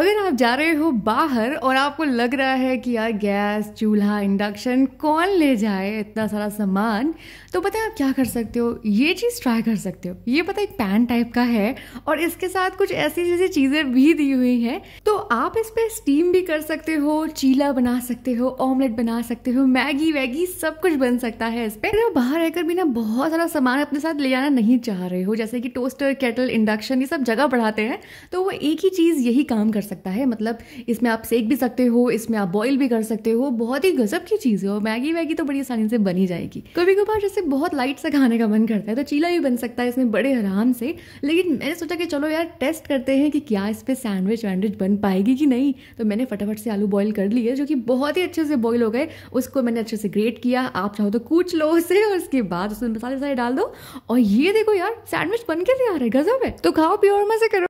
अगर आप जा रहे हो बाहर और आपको लग रहा है कि यार गैस चूल्हा इंडक्शन कौन ले जाए इतना सारा सामान तो पता है आप क्या कर सकते हो ये चीज़ ट्राई कर सकते हो ये पता एक पैन टाइप का है और इसके साथ कुछ ऐसी जैसी चीज़ें भी दी हुई हैं तो आप इस पर स्टीम भी कर सकते हो चीला बना सकते हो ऑमलेट बना सकते हो मैगी वैगी सब कुछ बन सकता है इस पर अगर बाहर रहकर भी ना बहुत सारा सामान अपने साथ ले जाना नहीं चाह रहे हो जैसे कि टोस्टर केटल इंडक्शन ये सब जगह बढ़ाते हैं तो वो एक ही चीज़ यही काम कर सकता है मतलब इसमें आप सेक भी सकते हो इसमें आप बॉईल भी कर सकते हो बहुत ही गजब की चीज़ है और मैगी वैगी तो बड़ी आसानी से बनी जाएगी कभी कभार जैसे बहुत लाइट सा खाने का मन करता है तो चीला भी बन सकता है इसमें बड़े आराम से लेकिन मैंने सोचा कि चलो यार टेस्ट करते हैं कि क्या इस पर सैंडविच वैंडविच बन पाएगी कि नहीं तो मैंने फटाफट से आलू बॉयल कर लिए जो कि बहुत ही अच्छे से बॉयल हो गए उसको मैंने अच्छे से ग्रेट किया आप चाहो तो कूच लो उसे और उसके बाद उसमें मसाले वसाले डाल दो और ये देखो यार सैंडविच बन के तैयार है गजब है तो खाओ प्योर मजे करो